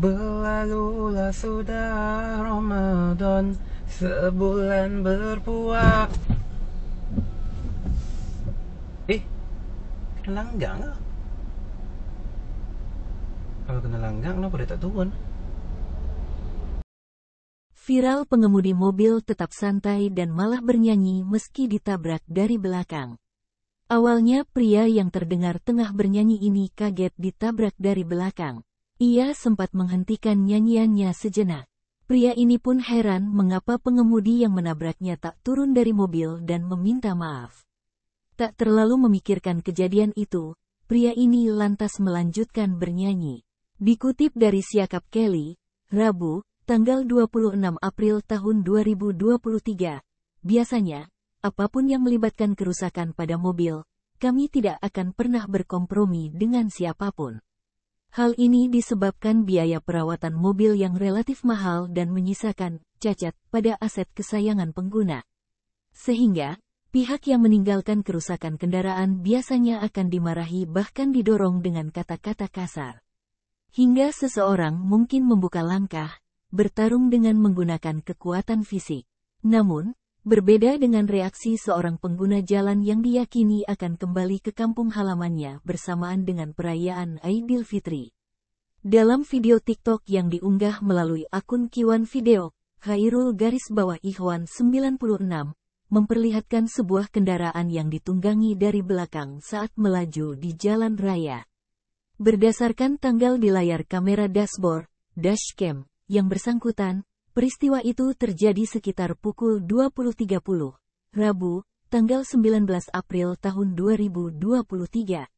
Berlalulah sudah Ramadan Sebulan berpuak Eh Kena langgang lah Kalau kena langgang kenapa dia tak turun Viral pengemudi mobil tetap santai dan malah bernyanyi meski ditabrak dari belakang. Awalnya pria yang terdengar tengah bernyanyi ini kaget ditabrak dari belakang. Ia sempat menghentikan nyanyiannya sejenak. Pria ini pun heran mengapa pengemudi yang menabraknya tak turun dari mobil dan meminta maaf. Tak terlalu memikirkan kejadian itu, pria ini lantas melanjutkan bernyanyi. Dikutip dari Siakap Kelly, Rabu, tanggal 26 April tahun 2023, biasanya, apapun yang melibatkan kerusakan pada mobil, kami tidak akan pernah berkompromi dengan siapapun. Hal ini disebabkan biaya perawatan mobil yang relatif mahal dan menyisakan cacat pada aset kesayangan pengguna. Sehingga, pihak yang meninggalkan kerusakan kendaraan biasanya akan dimarahi bahkan didorong dengan kata-kata kasar. Hingga seseorang mungkin membuka langkah, bertarung dengan menggunakan kekuatan fisik. Namun, Berbeda dengan reaksi seorang pengguna jalan yang diyakini akan kembali ke kampung halamannya bersamaan dengan perayaan Aidil Fitri. Dalam video TikTok yang diunggah melalui akun Kiwan Video, Khairul garis bawah Ikhwan 96, memperlihatkan sebuah kendaraan yang ditunggangi dari belakang saat melaju di jalan raya. Berdasarkan tanggal di layar kamera dashboard, dashcam, yang bersangkutan, Peristiwa itu terjadi sekitar pukul 20.30, Rabu, tanggal 19 April tahun 2023.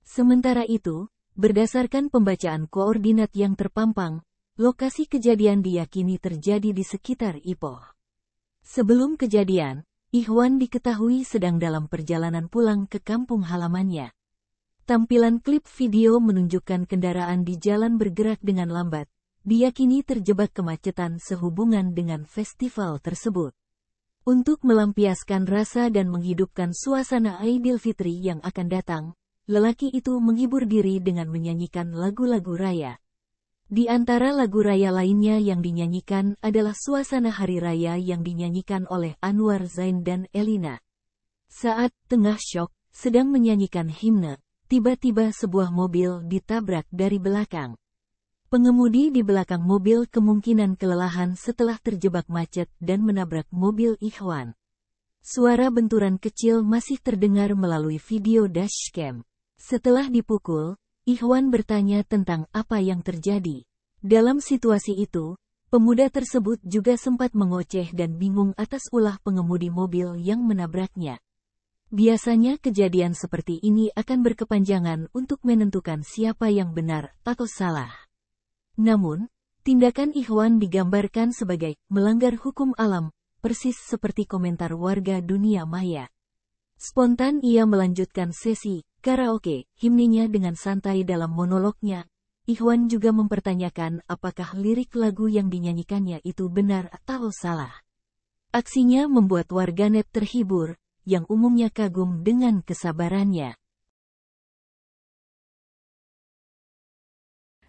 Sementara itu, berdasarkan pembacaan koordinat yang terpampang, lokasi kejadian diyakini terjadi di sekitar Ipoh. Sebelum kejadian, Ihwan diketahui sedang dalam perjalanan pulang ke kampung halamannya. Tampilan klip video menunjukkan kendaraan di jalan bergerak dengan lambat, diyakini terjebak kemacetan sehubungan dengan festival tersebut. Untuk melampiaskan rasa dan menghidupkan suasana Aidil Fitri yang akan datang, lelaki itu menghibur diri dengan menyanyikan lagu-lagu raya. Di antara lagu raya lainnya yang dinyanyikan adalah Suasana Hari Raya yang dinyanyikan oleh Anwar Zain dan Elina. Saat tengah syok, sedang menyanyikan himne, tiba-tiba sebuah mobil ditabrak dari belakang. Pengemudi di belakang mobil kemungkinan kelelahan setelah terjebak macet dan menabrak mobil Ikhwan. Suara benturan kecil masih terdengar melalui video dashcam. Setelah dipukul, Ikhwan bertanya tentang apa yang terjadi. Dalam situasi itu, pemuda tersebut juga sempat mengoceh dan bingung atas ulah pengemudi mobil yang menabraknya. Biasanya kejadian seperti ini akan berkepanjangan untuk menentukan siapa yang benar atau salah. Namun, tindakan Ikhwan digambarkan sebagai melanggar hukum alam, persis seperti komentar warga dunia maya. Spontan ia melanjutkan sesi karaoke himninya dengan santai dalam monolognya. Ikhwan juga mempertanyakan apakah lirik lagu yang dinyanyikannya itu benar atau salah. Aksinya membuat warganet terhibur, yang umumnya kagum dengan kesabarannya.